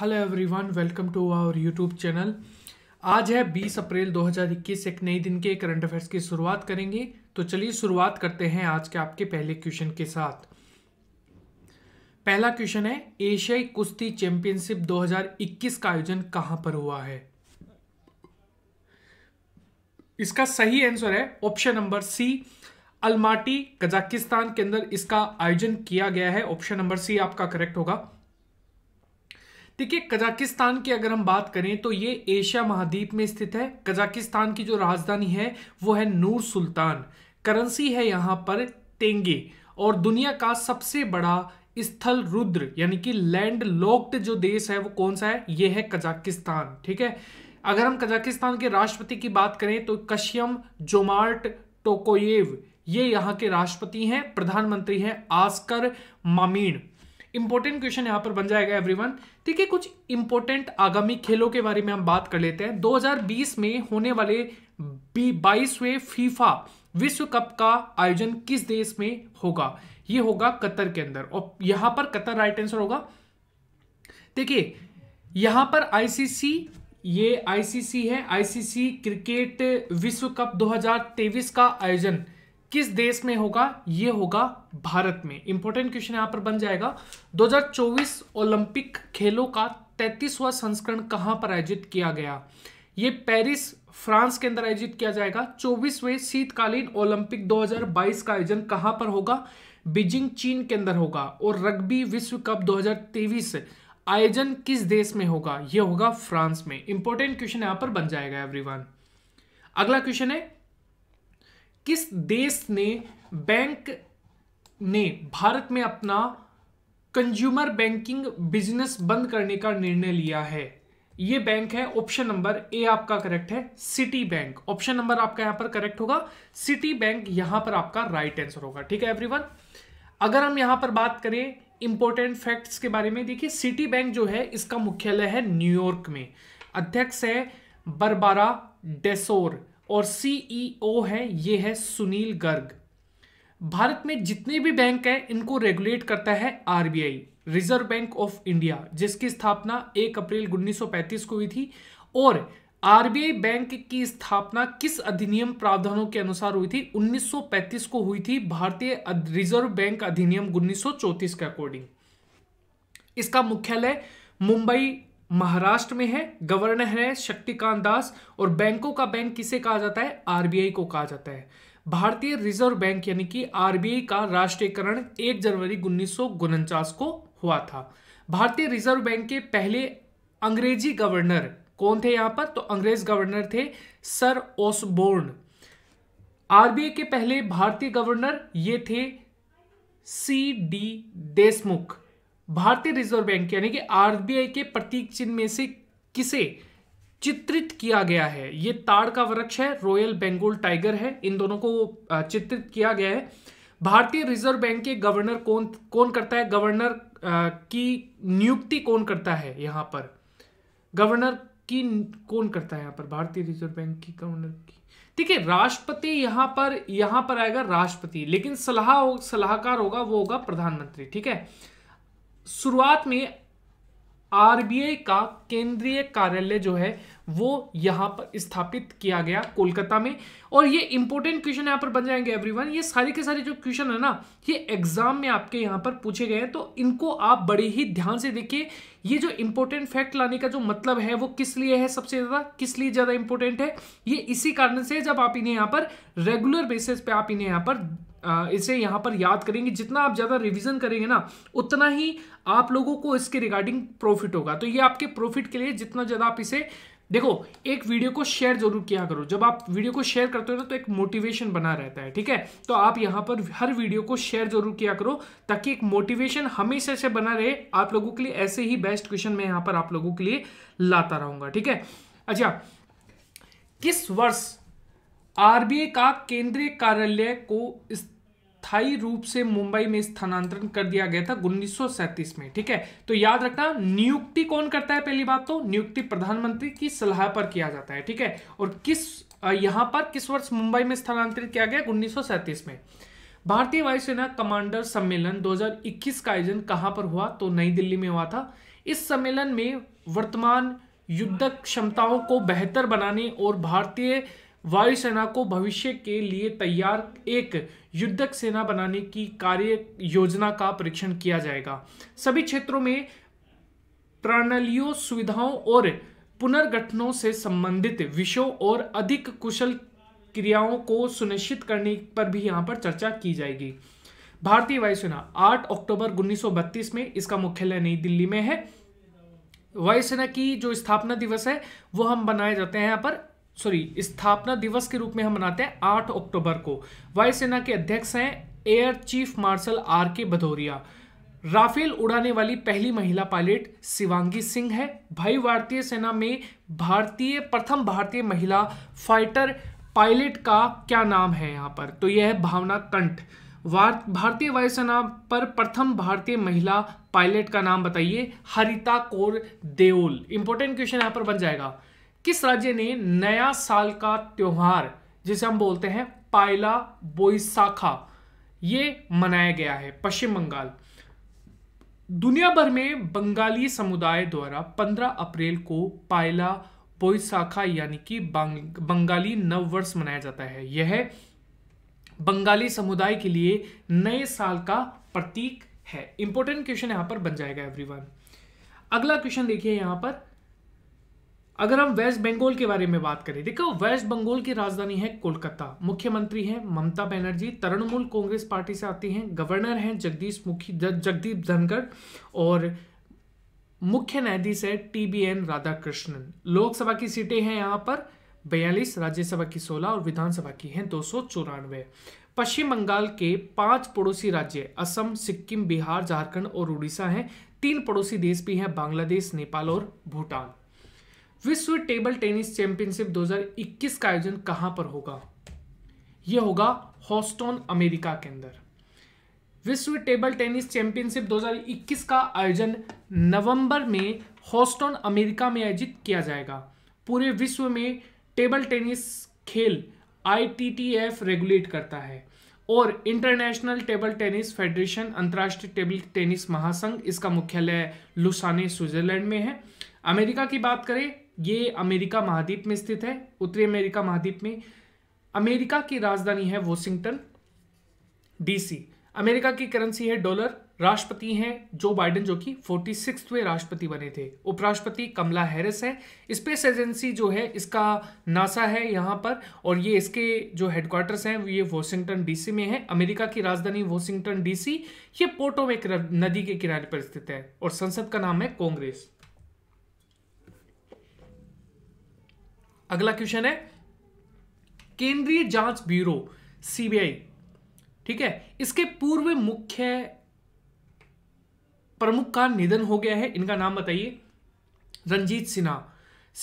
hello everyone welcome to our YouTube channel आज है 20 अप्रैल 2021 एक नए दिन के करंट अफेयर्स की शुरुआत करेंगे तो चलिए शुरुआत करते हैं आज के आपके पहले क्वेश्चन के साथ पहला क्वेश्चन है एशियाई कुश्ती चैंपियनशिप 2021 का आयोजन कहां पर हुआ है इसका सही आंसर है option number C Almaty Kazakhstan के अंदर इसका आयोजन किया गया है ऑप्शन नंबर सी आपका करेक्ट होगा देखिए कजाकिस्तान की अगर हम बात करें तो ये एशिया महाद्वीप में स्थित है कजाकिस्तान की जो राजधानी है वो है नूर सुल्तान करेंसी है यहाँ पर तेंगे और दुनिया का सबसे बड़ा स्थल रुद्र यानी कि लैंड लॉक्ड जो देश है वो कौन सा है ये है कजाकिस्तान ठीक है अगर हम कजाकिस्तान के राष्ट्रपति की बात करें तो कश्यम जोमार्ट टोकोयेव ये यहाँ के राष्ट्रपति हैं प्रधानमंत्री हैं आस्कर मामीण इंपॉर्टेंट क्वेश्चन यहाँ पर बन जाएगा एवरीवन ठीक है कुछ इंपॉर्टेंट आगामी खेलों के बारे में हम बात कर लेते हैं 2020 में होने वाले बाईसवे फीफा विश्व कप का आयोजन किस देश में होगा ये होगा कतर के अंदर और यहां पर कतर राइट आंसर होगा देखिए यहां पर आईसीसी ये आईसीसी है आईसीसी क्रिकेट विश्व कप 2023 का आयोजन किस देश में होगा ये होगा भारत में इंपॉर्टेंट क्वेश्चन यहां पर बन जाएगा 2024 ओलंपिक खेलों का तैतीसवा संस्करण कहां पर आयोजित किया गया ये पेरिस फ्रांस के अंदर आयोजित किया जाएगा चौबीसवें शीतकालीन ओलंपिक 2022 का आयोजन कहां पर होगा बीजिंग चीन के अंदर होगा और रग्बी विश्व कप 2023 आयोजन किस देश में होगा यह होगा फ्रांस में इंपॉर्टेंट क्वेश्चन यहां पर बन जाएगा एवरीवन अगला क्वेश्चन है किस देश ने बैंक ने भारत में अपना कंज्यूमर बैंकिंग बिजनेस बंद करने का निर्णय लिया है ये बैंक है ऑप्शन नंबर ए आपका करेक्ट है सिटी बैंक ऑप्शन नंबर आपका यहां पर करेक्ट होगा सिटी बैंक यहां पर आपका राइट आंसर होगा ठीक है एवरीवन अगर हम यहां पर बात करें इंपॉर्टेंट फैक्ट्स के बारे में देखिए सिटी बैंक जो है इसका मुख्यालय है न्यूयॉर्क में अध्यक्ष है बरबारा डेसोर और सीईओ e है ये है सुनील गर्ग भारत में जितने भी बैंक हैं इनको रेगुलेट करता है RBI Reserve Bank of India जिसकी स्थापना 1 अप्रैल 1935 को हुई थी और आरबीआई बैंक की स्थापना किस अधिनियम प्रावधानों के अनुसार हुई थी 1935 को हुई थी भारतीय रिजर्व बैंक अधिनियम 1934 के अकॉर्डिंग इसका मुख्यालय मुंबई महाराष्ट्र में है गवर्नर है शक्तिकांत दास और बैंकों का बैंक किसे कहा जाता है आरबीआई को कहा जाता है भारतीय रिजर्व बैंक यानी कि आरबीआई का राष्ट्रीयकरण 1 जनवरी उन्नीस को हुआ था भारतीय रिजर्व बैंक के पहले अंग्रेजी गवर्नर कौन थे यहां पर तो अंग्रेज गवर्नर थे सर ओसबोर्न आरबीआई के पहले भारतीय गवर्नर ये थे सी डी देशमुख भारतीय रिजर्व बैंक यानी कि आरबीआई के प्रतीक चिन्ह में से किसे चित्रित किया गया है ये ताड़ का वृक्ष है रॉयल बेंगोल टाइगर है इन दोनों को चित्रित किया गया है भारतीय रिजर्व बैंक के गवर्नर कौन कौन करता है गवर्नर की नियुक्ति कौन करता है यहां पर गवर्नर की कौन करता है यहां पर भारतीय रिजर्व बैंक की गवर्नर की ठीक है राष्ट्रपति यहां पर यहां पर आएगा राष्ट्रपति लेकिन सलाह सलाहकार होगा वो होगा प्रधानमंत्री ठीक है शुरुआत में आरबीआई का केंद्रीय कार्यालय जो है वो यहाँ पर स्थापित किया गया कोलकाता में और ये इंपॉर्टेंट क्वेश्चन यहाँ पर बन जाएंगे एवरीवन ये सारे के सारे जो क्वेश्चन है ना ये एग्जाम में आपके यहाँ पर पूछे गए हैं तो इनको आप बड़े ही ध्यान से देखिए ये जो इंपॉर्टेंट फैक्ट लाने का जो मतलब है वो किस लिए है सबसे ज़्यादा किस लिए ज़्यादा इंपॉर्टेंट है ये इसी कारण से जब आप इन्हें यहाँ पर रेगुलर बेसिस पे आप इन्हें यहाँ पर इसे यहाँ पर याद करेंगे जितना आप ज़्यादा रिवीजन करेंगे ना उतना ही आप लोगों को इसके रिगार्डिंग प्रॉफिट होगा तो ये आपके प्रॉफिट के लिए जितना ज़्यादा आप इसे देखो एक वीडियो को शेयर जरूर किया करो जब आप वीडियो को शेयर करते हो ना तो एक मोटिवेशन बना रहता है ठीक है तो आप यहां पर हर वीडियो को शेयर जरूर किया करो ताकि एक मोटिवेशन हमेशा से बना रहे आप लोगों के लिए ऐसे ही बेस्ट क्वेश्चन मैं यहां पर आप लोगों के लिए लाता रहूंगा ठीक है अच्छा किस वर्ष आरबीआई का केंद्रीय कार्यालय को अस्थायी रूप से मुंबई में स्थानांतरण कर दिया गया था उन्नीस में ठीक है तो याद रखना नियुक्ति कौन करता है पहली बात तो नियुक्ति प्रधानमंत्री की सलाह पर किया जाता है ठीक है और किस यहां पर किस वर्ष मुंबई में स्थानांतरित किया गया उन्नीस में भारतीय वायुसेना कमांडर सम्मेलन 2021 का आयोजन कहां पर हुआ तो नई दिल्ली में हुआ था इस सम्मेलन में वर्तमान युद्ध क्षमताओं को बेहतर बनाने और भारतीय वायुसेना को भविष्य के लिए तैयार एक युद्धक सेना बनाने की कार्य योजना का परीक्षण किया जाएगा सभी क्षेत्रों में प्रणालियों सुविधाओं और पुनर्गठनों से संबंधित विषयों और अधिक कुशल क्रियाओं को सुनिश्चित करने पर भी यहाँ पर चर्चा की जाएगी भारतीय वायुसेना 8 अक्टूबर 1932 में इसका मुख्यालय नई दिल्ली में है वायुसेना की जो स्थापना दिवस है वो हम बनाए जाते हैं यहाँ पर सॉरी स्थापना दिवस के रूप में हम मनाते हैं आठ अक्टूबर को वायुसेना के अध्यक्ष हैं एयर चीफ मार्शल आर के भदौरिया राफेल उड़ाने वाली पहली महिला पायलट शिवांगी सिंह है भाई भारतीय सेना में भारतीय प्रथम भारतीय महिला फाइटर पायलट का क्या नाम है यहाँ पर तो यह है भावना कंठ भारतीय वायुसेना पर प्रथम भारतीय महिला पायलट का नाम बताइए हरिता कौर देओल इंपॉर्टेंट क्वेश्चन यहाँ पर बन जाएगा किस राज्य ने नया साल का त्योहार जिसे हम बोलते हैं पायला बोईसाखा ये मनाया गया है पश्चिम बंगाल दुनिया भर में बंगाली समुदाय द्वारा 15 अप्रैल को पायला बोईसाखा यानी कि बंगाली नववर्ष मनाया जाता है यह बंगाली समुदाय के लिए नए साल का प्रतीक है इंपॉर्टेंट क्वेश्चन यहां पर बन जाएगा एवरीवन अगला क्वेश्चन देखिए यहां पर अगर हम वेस्ट बंगाल के बारे में बात करें देखो वेस्ट बंगाल की राजधानी है कोलकाता मुख्यमंत्री हैं ममता बनर्जी तृणमूल कांग्रेस पार्टी से आती हैं गवर्नर हैं जगदीश मुखी जगदीप धनखड़ और मुख्य न्यायाधीश है T B N Radhakrishnan Lok Sabha की सीटें हैं यहाँ पर बयालीस राज्यसभा की सोलह और विधानसभा की हैं दो सौ चौरानवे पश्चिम बंगाल के पांच पड़ोसी राज्य असम सिक्किम बिहार झारखंड और उड़ीसा हैं तीन पड़ोसी देश भी हैं बांग्लादेश नेपाल और भूटान विश्व टेबल टेनिस चैंपियनशिप 2021 का आयोजन कहां पर होगा यह होगा हॉस्टोन अमेरिका के अंदर विश्व टेबल टेनिस चैंपियनशिप 2021 का आयोजन नवंबर में हॉस्टोन अमेरिका में आयोजित किया जाएगा पूरे विश्व में टेबल टेनिस खेल आईटीटीएफ रेगुलेट करता है और इंटरनेशनल टेबल टेनिस फेडरेशन अंतर्राष्ट्रीय टेबल टेनिस महासंघ इसका मुख्यालय लुसाने स्विट्जरलैंड में है अमेरिका की बात करें ये अमेरिका महाद्वीप में स्थित है उत्तरी अमेरिका महाद्वीप में अमेरिका की राजधानी है वॉशिंगटन डीसी अमेरिका की करेंसी है डॉलर राष्ट्रपति हैं जो बाइडेन जो कि फोर्टी सिक्सवें राष्ट्रपति बने थे उपराष्ट्रपति कमला हैरिस है स्पेस एजेंसी जो है इसका नासा है यहाँ पर और ये इसके जो हेडक्वार्टर्स हैं ये वॉशिंगटन डीसी में है अमेरिका की राजधानी वॉशिंगटन डीसी ये पोर्टो में नदी के किनारे पर स्थित है और संसद का नाम है कांग्रेस अगला क्वेश्चन है केंद्रीय जांच ब्यूरो सीबीआई ठीक है इसके पूर्व मुख्य प्रमुख का निधन हो गया है इनका नाम बताइए Ranjit Sinha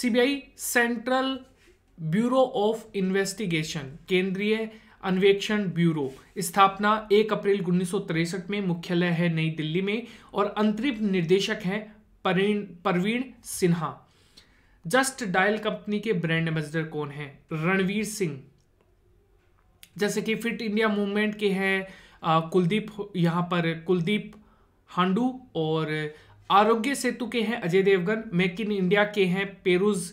CBI central bureau of investigation केंद्रीय अन्वेषण ब्यूरो स्थापना 1 अप्रैल उन्नीस में मुख्यालय है नई दिल्ली में और अंतरिम निर्देशक हैं Parveen Sinha Just Dial company के ब्रांड एम्बेसडर कौन है रणवीर सिंह जैसे कि फिट इंडिया मूवमेंट के हैं कुलदीप यहाँ पर कुलदीप हांडू और आरोग्य सेतु के हैं Ajay Devgn make in India के हैं पेरूज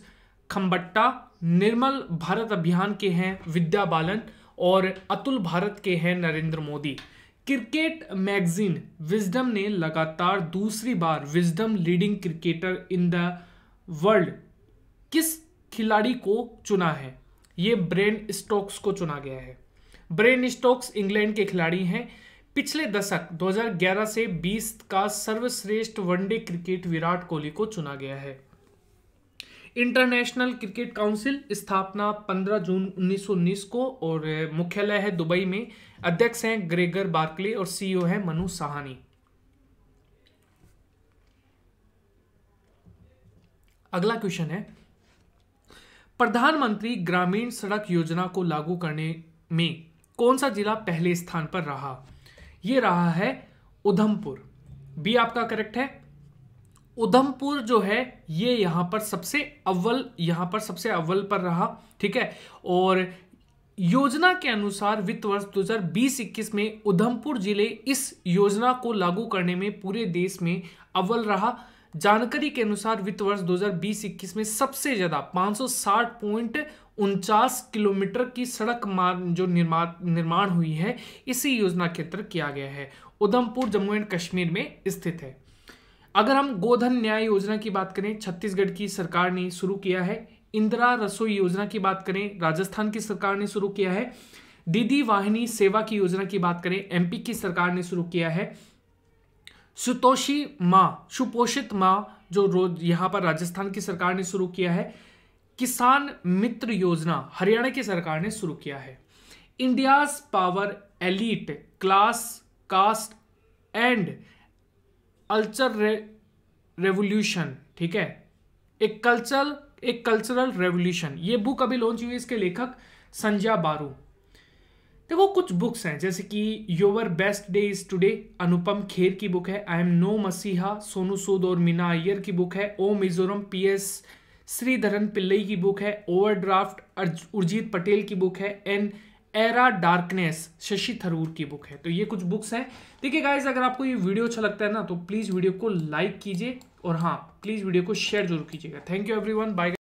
खम्बट्टा निर्मल भारत अभियान के हैं विद्या बालन और अतुल भारत के हैं Narendra Modi cricket magazine Wisden ने लगातार दूसरी बार Wisden leading cricketer in the world किस खिलाड़ी को चुना है ये ब्रेन स्टोक्स को चुना गया है ब्रेन स्टोक्स इंग्लैंड के खिलाड़ी हैं पिछले दशक 2011 से 20 का सर्वश्रेष्ठ वनडे क्रिकेट विराट कोहली को चुना गया है इंटरनेशनल क्रिकेट काउंसिल स्थापना 15 जून 1919 को और मुख्यालय है दुबई में अध्यक्ष हैं ग्रेगर बार्कले और सीईओ हैं मनु साहनी अगला क्वेश्चन है प्रधानमंत्री ग्रामीण सड़क योजना को लागू करने में कौन सा जिला पहले स्थान पर रहा यह रहा है उधमपुर बी आपका करेक्ट है उधमपुर जो है ये यहां पर सबसे अव्वल यहां पर सबसे अव्वल पर रहा ठीक है और योजना के अनुसार वित्त वर्ष 2020-21 में उधमपुर जिले इस योजना को लागू करने में पूरे देश में अव्वल रहा जानकारी के अनुसार वित्त वर्ष 2020-21 में सबसे ज़्यादा पांच पॉइंट उनचास किलोमीटर की सड़क मार्ग जो निर्माण निर्माण हुई है इसी योजना के अंतर्गत किया गया है उधमपुर जम्मू एंड कश्मीर में स्थित है अगर हम गोधन न्याय योजना की बात करें छत्तीसगढ़ की सरकार ने शुरू किया है इंदिरा रसोई योजना की बात करें राजस्थान की सरकार ने शुरू किया है दीदी वाहिनी सेवा की योजना की बात करें एमपी की सरकार ने शुरू किया है सुतोषी माँ सुपोषित माँ जो रोज यहाँ पर राजस्थान की सरकार ने शुरू किया है किसान मित्र योजना हरियाणा की सरकार ने शुरू किया है India's power elite class caste and culture revolution ठीक है एक कल्चर एक कल्चरल रेवोल्यूशन ये बुक अभी लॉन्च हुई है इसके लेखक संजय बारू देखो तो कुछ बुक्स हैं जैसे कि your best day is today Anupam Kher की बुक है आई एम नो मसीहा सोनू सूद और मीना अय्यर की बुक है O Mizoram P S Sreedharan Pillai की बुक है ओवरड्राफ्ट उर्जीत पटेल की बुक है an era darkness Shashi Tharoor की बुक है तो ये कुछ बुक्स हैं देखिए गाइज अगर आपको ये वीडियो अच्छा लगता है ना तो प्लीज़ वीडियो को लाइक कीजिए और हाँ प्लीज़ वीडियो को शेयर जरूर कीजिएगा थैंक यू एवरीवन बाय